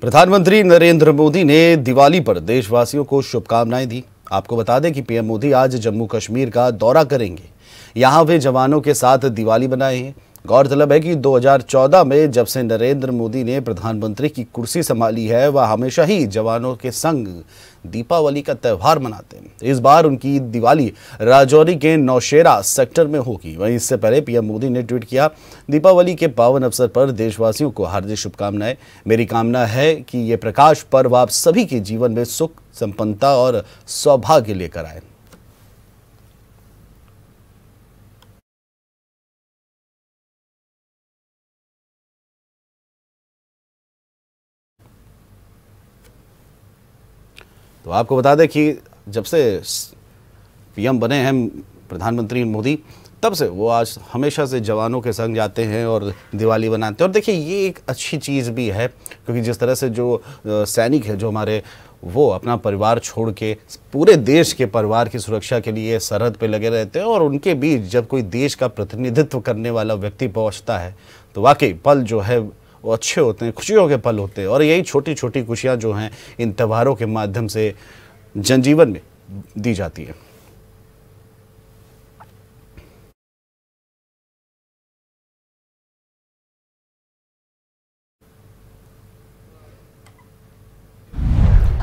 प्रधानमंत्री नरेंद्र मोदी ने दिवाली पर देशवासियों को शुभकामनाएं दी आपको बता दें कि पीएम मोदी आज जम्मू कश्मीर का दौरा करेंगे यहां वे जवानों के साथ दिवाली मनाएंगे गौरतलब है कि 2014 में जब से नरेंद्र मोदी ने प्रधानमंत्री की कुर्सी संभाली है वह हमेशा ही जवानों के संग दीपावली का त्यौहार मनाते हैं इस बार उनकी दिवाली राजौरी के नौशेरा सेक्टर में होगी वहीं इससे पहले पीएम मोदी ने ट्वीट किया दीपावली के पावन अवसर पर देशवासियों को हार्दिक शुभकामनाएं मेरी कामना है कि ये प्रकाश पर्व आप सभी के जीवन में सुख संपन्नता और सौभाग्य लेकर आए तो आपको बता दें कि जब से पीएम बने हैं प्रधानमंत्री मोदी तब से वो आज हमेशा से जवानों के संग जाते हैं और दिवाली बनाते हैं और देखिए ये एक अच्छी चीज़ भी है क्योंकि जिस तरह से जो सैनिक है जो हमारे वो अपना परिवार छोड़ के पूरे देश के परिवार की सुरक्षा के लिए सरहद पे लगे रहते हैं और उनके बीच जब कोई देश का प्रतिनिधित्व करने वाला व्यक्ति पहुंचता है तो वाकई पल जो है वो अच्छे होते हैं खुशियों के पल होते हैं और यही छोटी छोटी खुशियाँ जो हैं इन त्योहारों के माध्यम से जनजीवन में दी जाती है